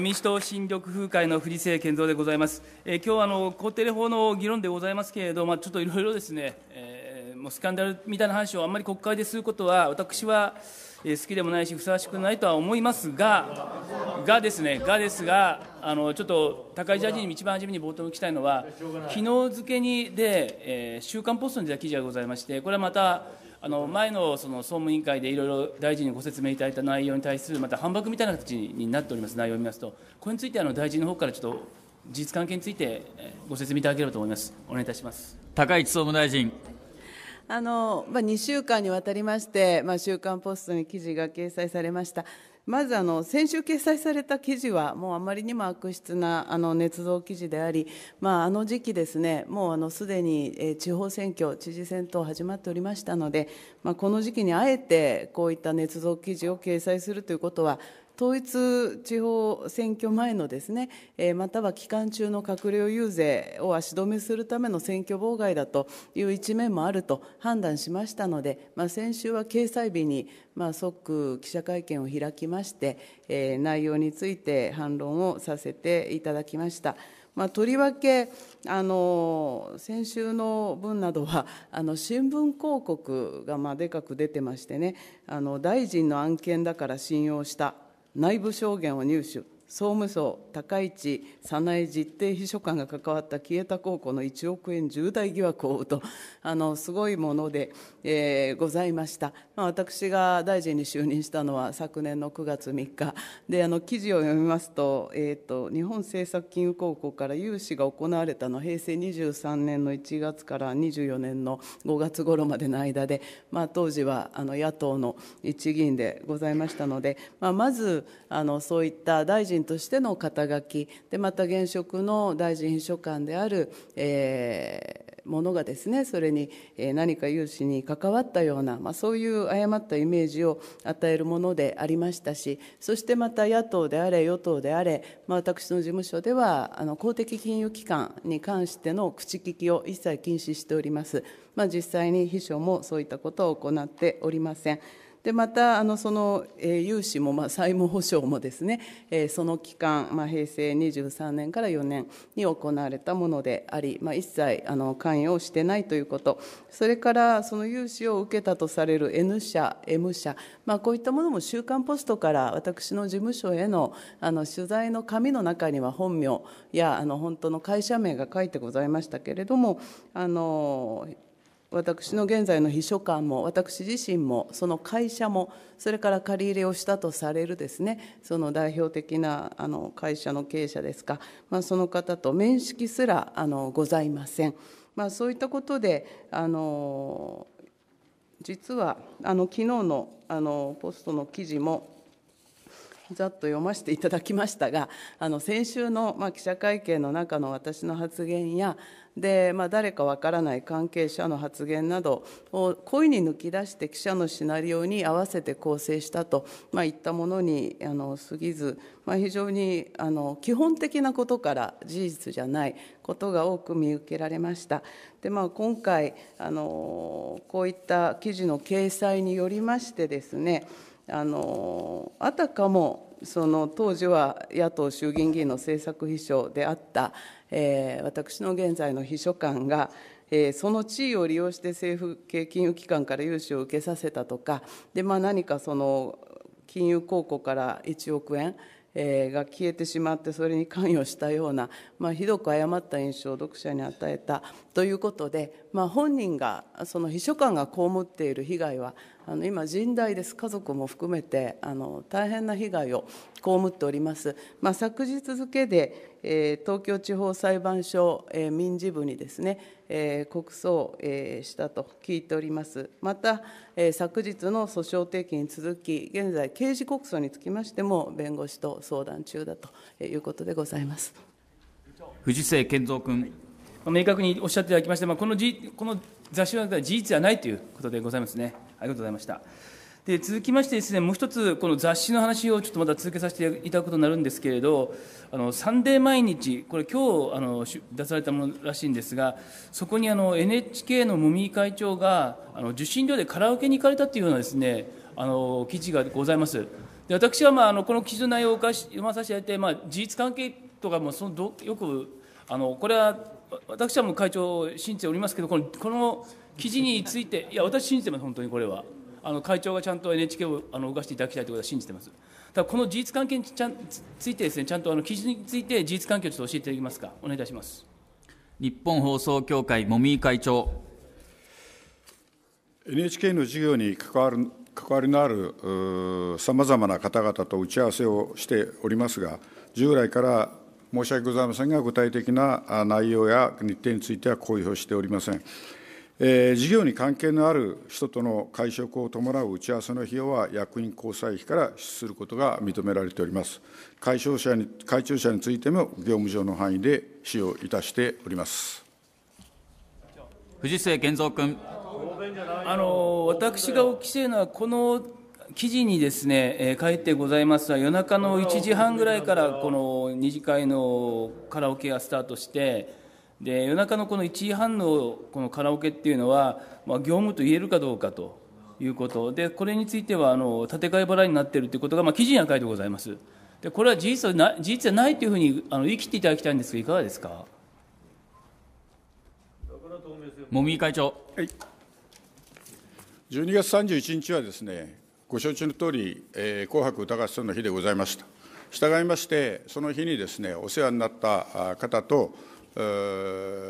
民主党新緑風会の藤瀬健三でございます。え今日あの公定法の議論でございますけれど、まあ、ちょっといろいろですね、えー、もうスキャンダルみたいな話をあんまり国会ですることは、私は、え好きでもないし、ふさわしくないとは思いますが、がですね、がですが、あのちょっと高井ジャージに一番初めに冒頭に聞きたいのは、昨日付にで、えー、週刊ポストに出た記事がございまして、これはまた、あの前のその総務委員会でいろいろ大臣にご説明いただいた内容に対するまた反駁みたいな形になっております内容を見ますとこれについてあの大臣の方からちょっと事実関係についてご説明いただければと思いますお願いいたします高市総務大臣あのまあ、2週間にわたりまして、まあ、週刊ポストに記事が掲載されました、まずあの先週掲載された記事はもうあまりにも悪質なあの捏造記事であり、まあ、あの時期ですねもうあのすでに地方選挙知事選等始まっておりましたので、まあ、この時期にあえてこういった捏造記事を掲載するということは統一地方選挙前のですね、えまたは期間中の閣僚遊説を足止めするための選挙妨害だという一面もあると判断しましたので、まあ、先週は掲載日に、まあ、即記者会見を開きまして、え内容について反論をさせていただきました。まあ、とりわけあの先週の分などは あの新聞広告がまあでかく出てましてねあの大臣の案件だから信用した内部証言を入手総務省高市早苗実定秘書官が関わった消えた高校の1億円重大疑惑を追うとあのすごいもので、えー、ございました、まあ、私が大臣に就任したのは昨年の9月3日であの記事を読みますと,、えーと、日本政策金融高校から融資が行われたの平成23年の1月から24年の5月頃までの間で、まあ、当時はあの野党の一議員でございましたので、まあ、まずあのそういった大臣員としての肩書きでまた現職の大臣秘書官である、えー、ものがですねそれに何か融資に関わったような、まあ、そういう誤ったイメージを与えるものでありましたしそしてまた野党であれ与党であれ、まあ、私の事務所ではあの公的金融機関に関しての口利きを一切禁止しております、まあ、実際に秘書もそういったことを行っておりません。でまたあのその、えー、融資も、まあ、債務保証もですね、えー、その期間、まあ、平成23年から4年に行われたものであり、まあ、一切あの関与をしてないということそれからその融資を受けたとされる N 社 M 社、まあ、こういったものも「週刊ポスト」から私の事務所へのあの取材の紙の中には本名やあの本当の会社名が書いてございましたけれどもあの私の現在の秘書官も私自身もその会社もそれから借り入れをしたとされるですねその代表的なあの会社の経営者ですか、まあ、その方と面識すらあのございません。まあ、そういったことであの実はあの昨日のあのポストの記事もざっと読ませていただきましたが、あの先週の、まあ、記者会見の中の私の発言や、でまあ、誰かわからない関係者の発言などを故意に抜き出して記者のシナリオに合わせて構成したと、まあ、いったものにあの過ぎず、まあ、非常にあの基本的なことから事実じゃないことが多く見受けられました。でまあ、今回あのこういった記事の掲載によりましてですねあのあたかもその当時は野党衆議院議員の政策秘書であった、えー、私の現在の秘書官が、えー、その地位を利用して政府系金融機関から融資を受けさせたとかで、まあ、何かその金融公庫から1億円えー、が消えてしまってそれに関与したような、まあ、ひどく誤った印象を読者に与えたということで、まあ、本人がその秘書官が被っている被害はあの今、甚大です、家族も含めてあの大変な被害を被っております。まあ、昨日付で、えー、東京地方裁判所、えー、民事部にですね、えー、告訴、えー、したと聞いております。また、えー、昨日の訴訟提起に続き、現在、刑事告訴につきましても、弁護士と相談中だということでございます。藤瀬健三君、明確におっしゃっていただきまして、まあ、このじこの雑誌は事実じゃないということでございますね。ありがとうございました。で続きましてですね、もう一つ、この雑誌の話をちょっとまた続けさせていただくことになるんですけれど、あのサンデー毎日、これ、今日あの出されたものらしいんですが、そこにあの NHK の茂木会長があの受信料でカラオケに行かれたというようなですねあの記事がございます。で私は、まあ、あのこの記事の内容をかし読まさせていただいて、まあ、事実関係とかもそのどよくあのこれは私はもう会長を信じておりますけどこのこの記事についていや私信じてます本当にこれはあの会長がちゃんと NHK をあの動かしていただきたいということは信じてますただこの事実関係にちゃついてですねちゃんとあの記事について事実関係をちょっと教えていただけますかお願いいたします日本放送協会茂木会長 NHK の事業に関わる関わりのあるさまざまな方々と打ち合わせをしておりますが従来から申し訳ございませんが、具体的な内容や日程については公表しておりません。え事業に関係のある人との会食を伴う打ち合わせの費用は役員交際費から支出することが認められております。会長者に会長者についても業務上の範囲で使用いたしております。藤末健三君。あの私がお聞きしいのはこの記事にですね、えー、書いてございますが、夜中の1時半ぐらいから、この二次会のカラオケがスタートして、で夜中のこの1時半のこのカラオケっていうのは、まあ、業務と言えるかどうかということで、これについてはあの建て替え払いになっているということが、まあ、記事には書いてございます。でこれは事実な事実ゃないというふうにあの言い切っていただきたいんですが、いかがですか。茂木会長、はい、12月31日はですねご承知のとおり、えー、紅白歌合戦の日でございました。従いまして、その日にですね、お世話になった方と、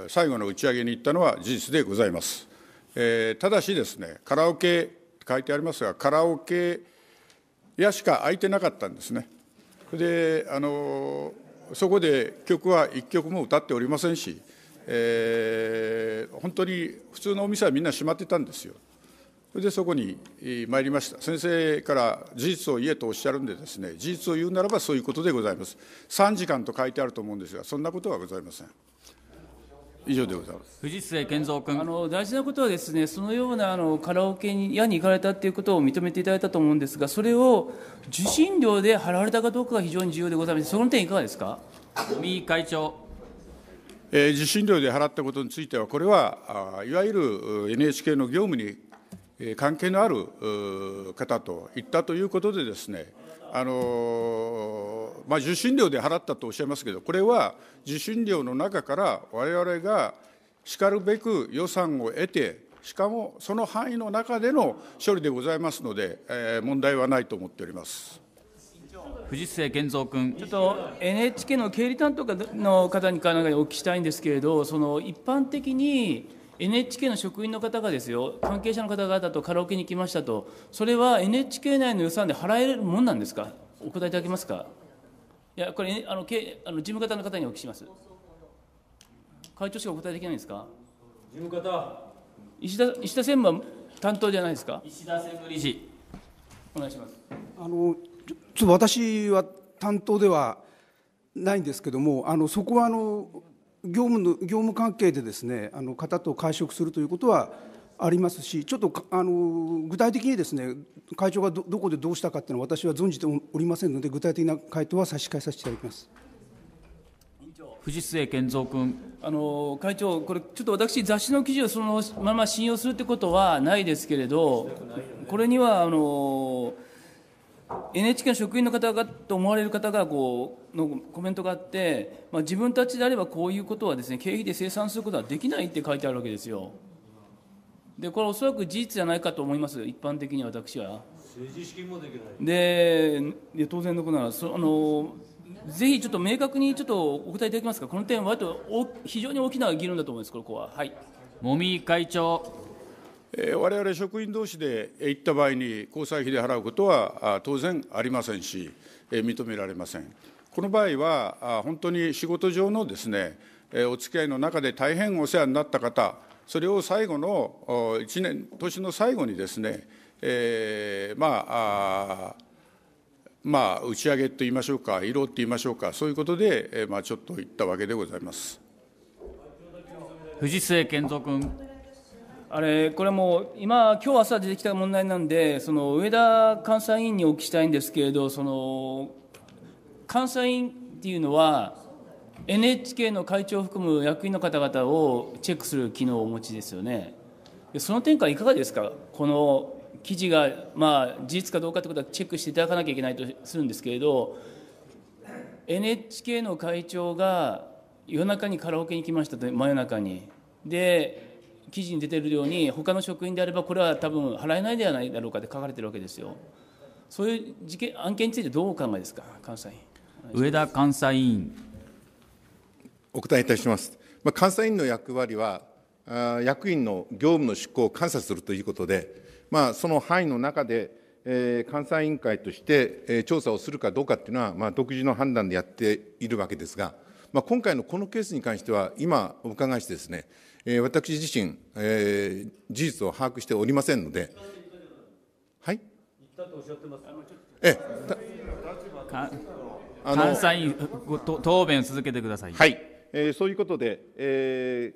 最後の打ち上げに行ったのは事実でございます。えー、ただしですね、カラオケ、書いてありますが、カラオケ屋しか空いてなかったんですね。で、あのそこで曲は1曲も歌っておりませんし、えー、本当に普通のお店はみんな閉まってたんですよ。それでそこに参りました。先生から事実を言えとおっしゃるんでですね、事実を言うならばそういうことでございます。3時間と書いてあると思うんですが、そんなことはございません。以上でございます藤末健三君あの大事なことはですねそのようなあのカラオケに屋に行かれたっていうことを認めていただいたと思うんですがそれを受信料で払われたかどうかが非常に重要でございますその点いかがですか尾井会長、えー、受信料で払ったことについてはこれはあいわゆる NHK の業務に関係のある方と言ったということでですねあのまあ、受信料で払ったとおっしゃいますけど、これは受信料の中から、われわれがしかるべく予算を得て、しかもその範囲の中での処理でございますので、えー、問題はないと思っております。藤瀬健三君ちょっと NHK の経理担当の方にお聞きしたいんですけれど、その一般的に NHK の職員の方がですよ、関係者の方々とカラオケに来ましたと、それは NHK 内の予算で払えるもんなんですか、お答えいただけますか。いや、これ、あのけあの事務方の方にお聞きします。会長しかお答えできないんですか。事務方石田石田専務は担当じゃないですか。石田専務理事、お願いします。あのちょ私は担当ではないんですけども、あのそこはあの業務の業務関係でですねあの方と会食するということはありますしちょっとあの具体的にですね会長がどこでどうしたかというのは私は存じておりませんので具体的な回答は差し控えさせていただきます。藤末健三君あの会長、これ、ちょっと私、雑誌の記事をそのまま信用するってことはないですけれど、これにはあの NHK の職員の方がと思われる方がこうのコメントがあって、まあ、自分たちであればこういうことはですね経費で生産することはできないって書いてあるわけですよでこれおそらく事実じゃないかと思います一般的に私は政治資金もできないで当然のことならそあのぜひちょっと明確にちょっとお答えいただけますかこの点は割と非常に大きな議論だと思いますここははい茂木会長我々職員同士で行った場合に、交際費で払うことは当然ありませんし、認められません。この場合は、本当に仕事上のですね、お付き合いの中で大変お世話になった方、それを最後の1年、年の最後にですね、えまあまあ、打ち上げといいましょうか、色といいましょうか、そういうことで、えまあ、ちょっと言ったわけでございます藤末健三君。あれこれも今、今日朝出てきた問題なんで、その上田監査委員にお聞きしたいんですけれど、その監査委員っていうのは、NHK の会長を含む役員の方々をチェックする機能をお持ちですよね、その点からいかがですか、この記事が、まあ、事実かどうかということはチェックしていただかなきゃいけないとするんですけれど、NHK の会長が夜中にカラオケに来ましたと、真夜中に。で記事に出てるように他の職員であればこれは多分払えないではないだろうかって書かれているわけですよそういう事件案件についてどうお考えですか監査員上田監査委員お答えいたします、まあ、監査委員の役割は役員の業務の執行を監査するということで、まあ、その範囲の中で、えー、監査委員会として、えー、調査をするかどうかっていうのは、まあ、独自の判断でやっているわけですが、まあ、今回のこのケースに関しては今お伺いしてですねえー、私自身、えー、事実を把握しておりませんので、はい。ええ、委員、答弁続けてください。はい、えー、そういうことで、え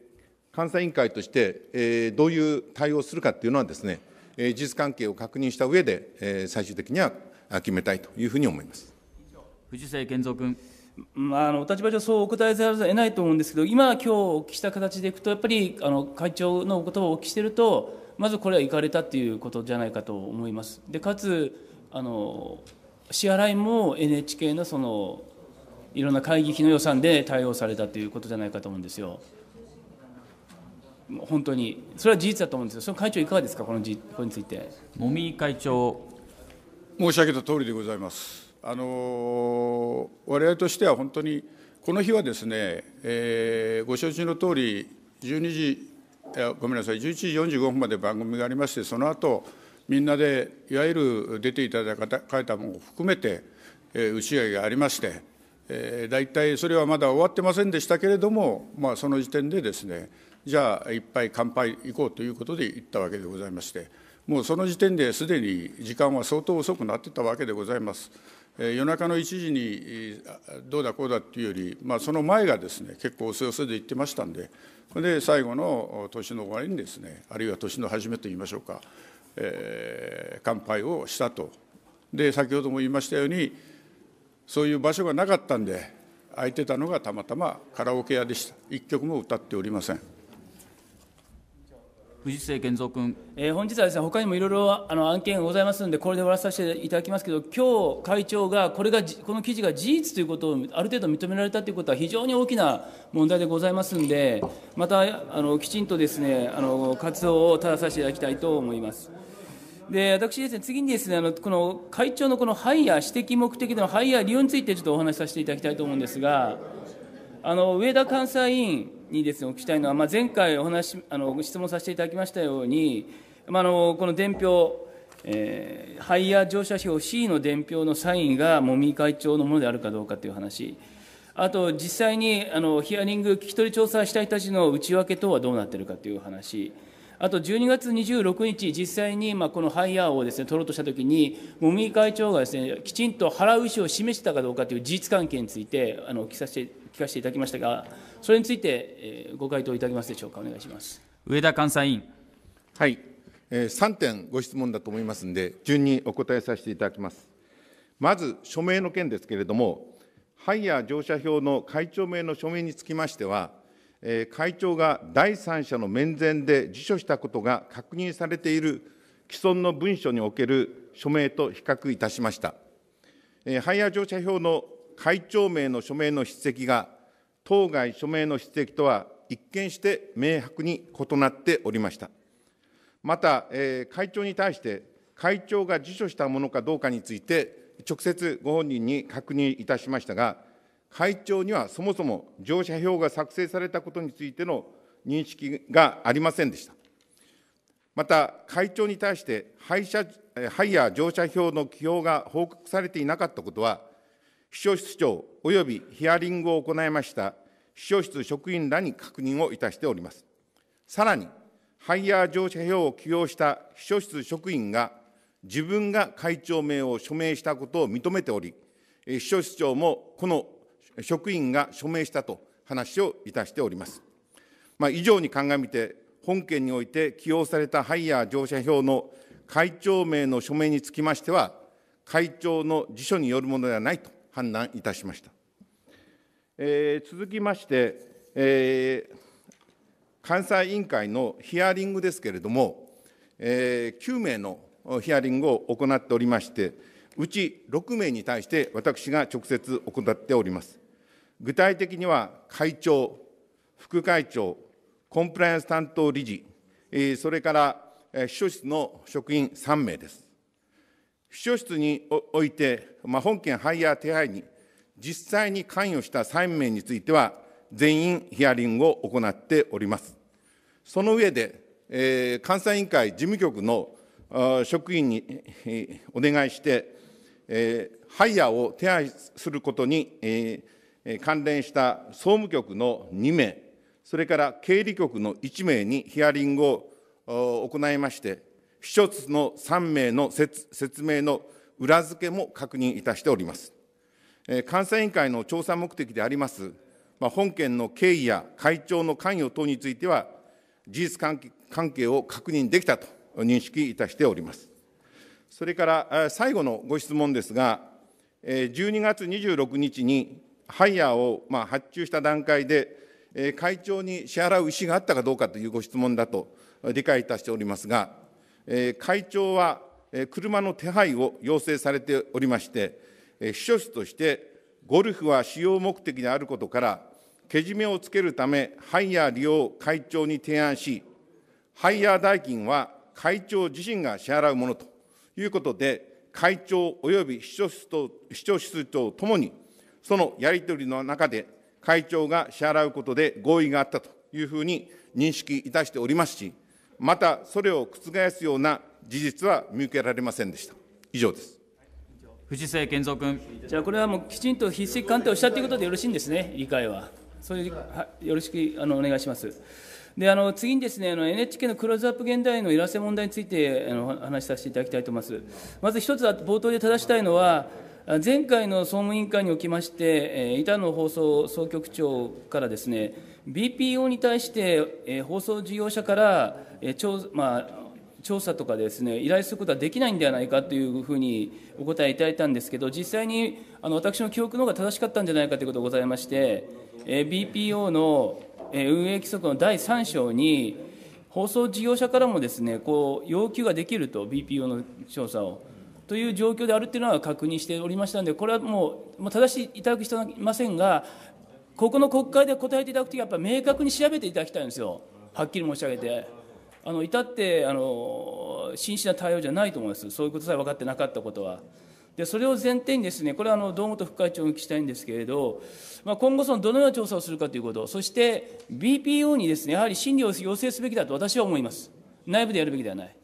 ー、監査委員会として、えー、どういう対応するかっていうのはですね、えー、事実関係を確認した上で、えー、最終的には決めたいというふうに思います。藤瀬健三君。まあ、あのお立場上そうお答えざるを得ないと思うんですけど今今日お聞きした形でいくとやっぱりあの会長のお言葉をお聞きしているとまずこれは行かれたということじゃないかと思います。でかつあの支払いも NHK のそのいろんな会議費の予算で対応されたということじゃないかと思うんですよ。本当に、それは事実だと思うんですよ、その会長、いかがですか、この事これについて。茂木会長申し上げた通りでございます。あの我々としては本当に、この日はですね、えー、ご承知の通り、12時、ごめんなさい、11時45分まで番組がありまして、その後みんなで、いわゆる出ていただいた方も含めて、えー、打ち合いがありまして、えー、大体それはまだ終わってませんでしたけれども、まあ、その時点でですね、じゃあ、一杯乾杯行こうということで行ったわけでございまして、もうその時点ですでに時間は相当遅くなってたわけでございます。夜中の1時にどうだこうだっていうより、まあ、その前がですね結構おせおせで言ってましたんでで最後の年の終わりにですねあるいは年の初めといいましょうか、えー、乾杯をしたとで先ほども言いましたようにそういう場所がなかったんで空いてたのがたまたまカラオケ屋でした一曲も歌っておりません。藤末健三君、えー、本日はですね他にもいろいろあの案件がございますのでこれで終わらさせていただきますけど今日会長がこれがこの記事が事実ということをある程度認められたということは非常に大きな問題でございますんでまたあのきちんとですねあの活動を正させていただきたいと思います。で私ですね、次にですね、あの、この会長のこの廃や指摘目的での廃や理由についてちょっとお話しさせていただきたいと思うんですが、あの、上田監査委員、にですねお聞きしたいのは、まあ、前回お話あの質問させていただきましたように、まあ、あのこの伝票えー、ハイヤー乗車票 C の伝票のサインが茂木会長のものであるかどうかという話、あと実際にあのヒアリング、聞き取り調査した人たちの内訳等はどうなっているかという話、あと12月26日、実際にまあこのハイヤーをです、ね、取ろうとしたときに、茂木会長がです、ね、きちんと払う意思を示したかどうかという事実関係についてあの聞て聞かせていただきましたが、それについて、えー、ご回答いただけますでしょうか、お願いします上田監査委員。はい、えー、3点ご質問だと思いますので、順にお答えさせていただきます。まず、署名の件ですけれども、ハイヤー乗車票の会長名の署名につきましては、えー、会長が第三者の面前で辞書したことが確認されている既存の文書における署名と比較いたしました。えー、ハイヤー乗車票の会長名の署名の筆跡が当該署名の筆跡とは一見して明白に異なっておりました。また、えー、会長に対して、会長が辞書したものかどうかについて、直接ご本人に確認いたしましたが、会長にはそもそも乗車票が作成されたことについての認識がありませんでした。また、会長に対して廃車、ハイヤー乗車票の起用が報告されていなかったことは、秘書室長及びヒアリングを行いました秘書室職員らに確認をいたしております。さらに、ハイヤー乗車票を起用した秘書室職員が、自分が会長名を署名したことを認めており、秘書室長もこの職員が署名したと話をいたしております。まあ、以上に鑑みて、本件において起用されたハイヤー乗車票の会長名の署名につきましては、会長の辞書によるものではないと判断いたしました。えー、続きまして、えー、関西委員会のヒアリングですけれども、えー、9名のヒアリングを行っておりまして、うち6名に対して私が直接行っております。具体的には会長、副会長、コンプライアンス担当理事、それから秘書室の職員3名です。秘書室において、まあ、本件ハイヤー手配に実際に関与した3名については、全員ヒアリングを行っております。その上で、えー、監査委員会事務局の職員に、お願いして、えー、ハイヤーを手配することに、えー、関連した総務局の2名、それから経理局の1名にヒアリングを行いまして、秘書の3名の説明の裏付けも確認いたしております。監査委員会の調査目的であります、まあ、本件の経緯や会長の関与等については、事実関係を確認できたと認識いたしております。それから最後のご質問ですが、12月26日にハイヤーをまあ発注した段階で、会長に支払う意思があったかどうかというご質問だと理解いたしておりますが、会長は車の手配を要請されておりまして、秘書室としてゴルフは使用目的であることから、けじめをつけるため、ハイヤー利用を会長に提案し、ハイヤー代金は会長自身が支払うものということで、会長及び秘書室と秘書室長ともに、そのやり取りの中で、会長が支払うことで合意があったというふうに認識いたしておりますし、またそれを覆すような事実は見受けられませんでした。以上です。藤瀬健三君。じゃあ、これはもうきちんと筆跡鑑定をしたということでよろしいんですね、理解は。それはよろしくあのお願いします。であの次にですねあの NHK のクローズアップ現代のいらせ問題についてあの話しさせていただきたいと思います。まず一つ冒頭で正したいのは、前回の総務委員会におきまして、板野放送総局長からですね、BPO に対して、えー、放送事業者から、えー調まあ、調査とかですね依頼することはできないんではないかというふうにお答えいただいたんですけど実際にあの私の記憶の方が正しかったんじゃないかということがございまして、えー、BPO の、えー、運営規則の第3章に放送事業者からもですねこう要求ができると BPO の調査を。という状況であるというのは確認しておりましたので、これはもう、もう正しいいただく必要はありませんが、ここの国会で答えていただくときは、やっぱり明確に調べていただきたいんですよ、はっきり申し上げて。あの至ってあの真摯な対応じゃないと思います、そういうことさえ分かってなかったことは。でそれを前提にです、ね、これはあの堂本副会長にお聞きしたいんですけれど、まあ、今後、どのような調査をするかということ、そして BPO にです、ね、やはり審理を要請すべきだと私は思います、内部でやるべきではない、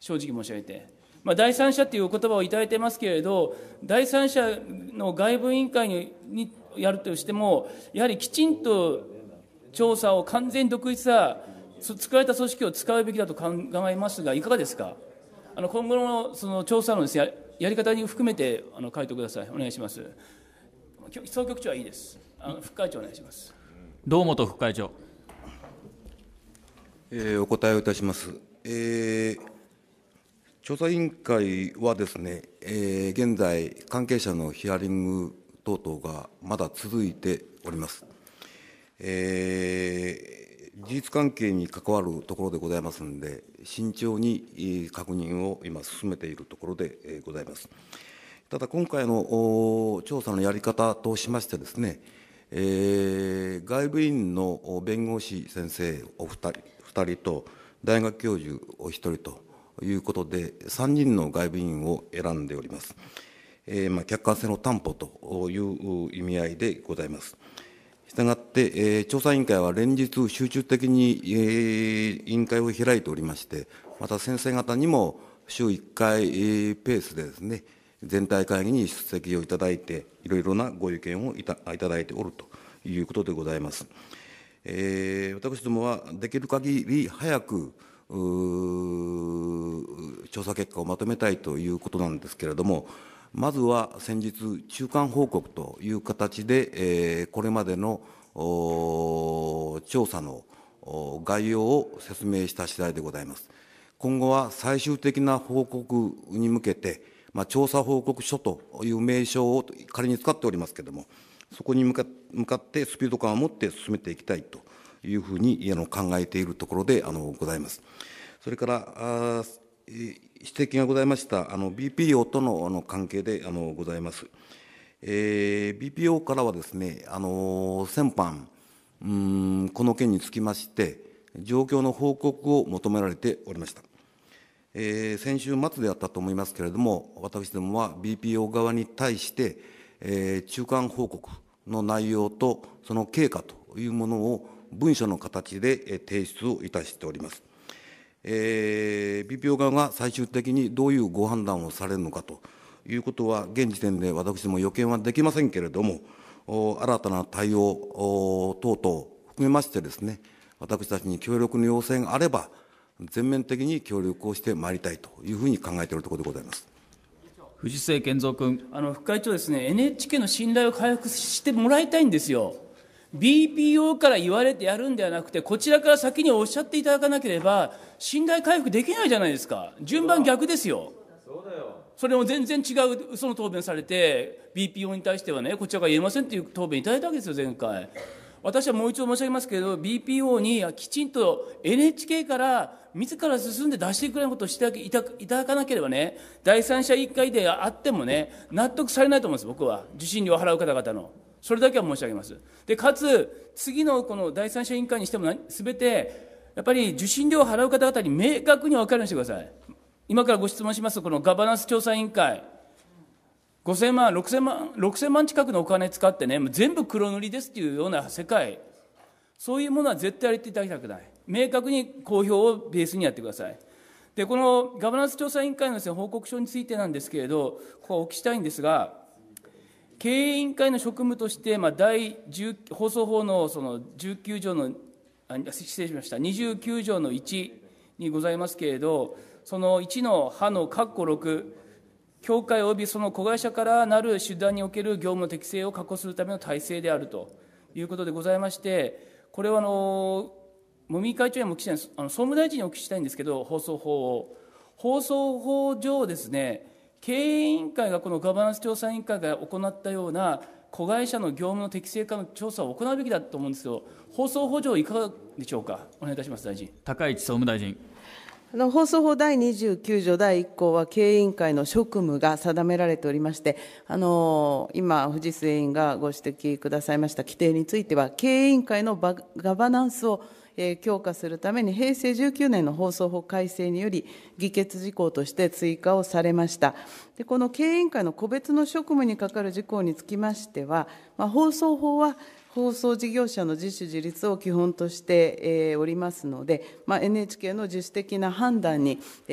正直申し上げて。まあ、第三者という言葉をいただいてますけれど、第三者の外部委員会にやるとしても、やはりきちんと調査を完全独立さ、使作れた組織を使うべきだと考えますが、いかがですか。あの今後のその調査のです、ね、やり方に含めてあの書いてください、お願いします。総局長はいいです。あの副会長お願いします。堂本副会長。えー、お答えをいたします。えー、調査委員会はですね、えー、現在関係者のヒアリング等々がまだ続いております。えー、事実関係に関わるところでございますので、慎重に確認を今、進めているところでございます。ただ、今回の調査のやり方としましてですね、えー、外部委員の弁護士先生お二人二人と、大学教授お一人ということで、3人の外部委員を選んでおります。えー、まあ、客観性の担保という意味合いでございます。したがって、えー、調査委員会は連日、集中的に、えー、委員会を開いておりまして、また先生方にも週1回、ペースでですね、全体会議に出席をいただいて、いろいろなご意見をいただいておるということでございます。えー、私どもはできる限り早く調査結果をまとめたいということなんですけれども、まずは先日、中間報告という形で、これまでの調査の概要を説明した次第でございます。今後は最終的な報告に向けて、まあ、調査報告書という名称を仮に使っておりますけれども、そこに向かってスピード感を持って進めていきたいというふうに考えているところでございます。それから、指摘がございましたあの BPO とのあの関係であのございます。えー、BPO からはですね、あの先般うん、この件につきまして、状況の報告を求められておりました。えー、先週末であったと思いますけれども、私どもは BPO 側に対して、えー、中間報告の内容とその経過というものを文書の形で提出をいたしております。えー、BPO 側が最終的にどういうご判断をされるのかということは、現時点で私も予見はできませんけれども、新たな対応等々含めましてですね、私たちに協力の要請があれば、全面的に協力をしてまいりたいというふうに考えているところでございます。藤井健三君あの副会長ですね、NHK の信頼を回復してもらいたいんですよ。BPO から言われてやるんではなくてこちらから先におっしゃっていただかなければ信頼回復できないじゃないですか順番逆ですよそれも全然違う嘘の答弁されて BPO に対してはねこちらから言えませんっていう答弁いただいたわけですよ前回私はもう一度申し上げますけれど BPO にきちんと NHK から自ら進んで出してくれることをしていただかなければね第三者委員会であってもね納得されないと思うんです僕は受信料を払う方々の。それだけは申し上げます。で、かつ、次のこの第三者委員会にしても、すべて、やっぱり受信料を払う方々に明確に分かるようにしてください。今からご質問します、このガバナンス調査委員会。5000万、6000万、6000万近くのお金使ってね、全部黒塗りですっていうような世界。そういうものは絶対やっていただきたくない。明確に公表をベースにやってください。で、このガバナンス調査委員会のです、ね、報告書についてなんですけれど、ここはお聞きしたいんですが、経営委員会の職務として、まあ、第10放送法のその19条のあ失礼しました29条の1にございますけれどその1の歯の括弧6協会及びその子会社からなる手段における業務の適正を確保するための体制であるということでございましてこれはあの茂木会長にもお聞きしたいんですあの総務大臣にお聞きしたいんですけど放送法を放送法上ですね経営委員会がこのガバナンス調査委員会が行ったような子会社の業務の適正化の調査を行うべきだと思うんですけど、放送法上、いかがでしょうか、お願いいたします、大臣。高市総務大臣あの放送法第29条第1項は経営委員会の職務が定められておりましてあの今、藤末委員がご指摘くださいました規定については経営委員会のガバナンスを強化するために、平成19年の放送法改正により、議決事項として追加をされました。でこの経営委員会の個別の職務に係る事項につきましては、まあ、放送法は放送事業者の自主自立を基本としておりますので、まあ、NHK の自主的な判断に委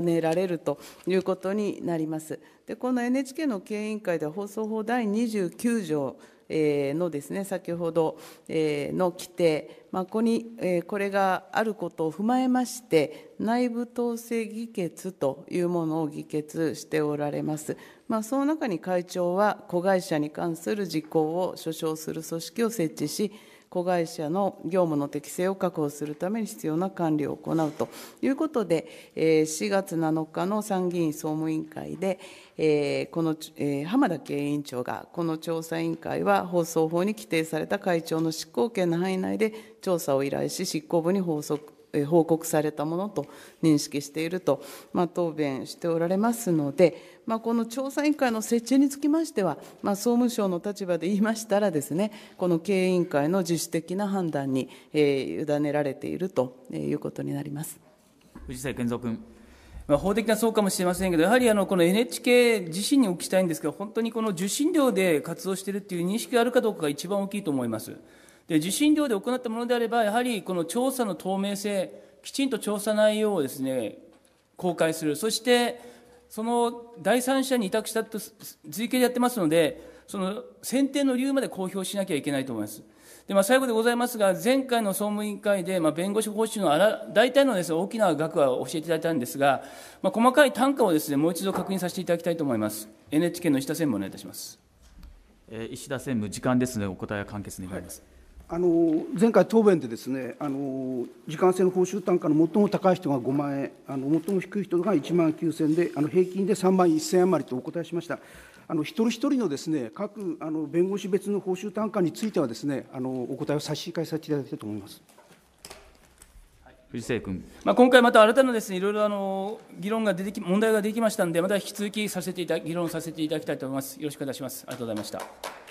ねられるということになります。でこの NHK の経営委員会では放送法第29条のですね先ほどの規定、まあ、ここにこれがあることを踏まえまして内部統制議決というものを議決しておられます、まあ、その中に会長は子会社に関する事項を所掌する組織を設置し子会社の業務の適正を確保するために必要な管理を行うということで、4月7日の参議院総務委員会で、この浜田経営委員長が、この調査委員会は放送法に規定された会長の執行権の範囲内で調査を依頼し、執行部に報告報告されたものと認識していると、まあ、答弁しておられますので、まあ、この調査委員会の設置につきましては、まあ、総務省の立場で言いましたらですね、この経営委員会の自主的な判断に、え委ねられているということになります。藤瀬健三君まあ、法的なそうかもしれませんけど、やはりあのこの NHK 自身にお聞きしたいんですけど、本当にこの受信料で活動しているという認識があるかどうかが一番大きいと思います。で受信料で行ったものであれば、やはりこの調査の透明性、きちんと調査内容をですね公開する、そしてその第三者に委託したと随形でやってますので、その選定の理由まで公表しなきゃいけないと思います。でまあ、最後でございますが、前回の総務委員会で、まあ、弁護士報酬のあら大体のです、ね、大きな額は教えていただいたんですが、まあ、細かい単価をです、ね、もう一度確認させていただきたいと思います。NHK の石田専務、お願いいたします。え石田専務、時間ですので、お答えは簡潔に願います。はいあの前回、答弁でですねあの時間制の報酬単価の最も高い人が5万円、あの最も低い人が1万9000円で、あの平均で3万1000円余りとお答えしました。あの一人一人のですね各あの弁護士別の報酬単価についてはですねあのお答えを差し控えさせていただきたいと思います。藤瀬君、まあ、今回また新たなです、ね、いろいろあの議論が出てき、問題ができましたので、また引き続きさせていた議論させていただきたいと思います。よろしくお願いします。ありがとうございました。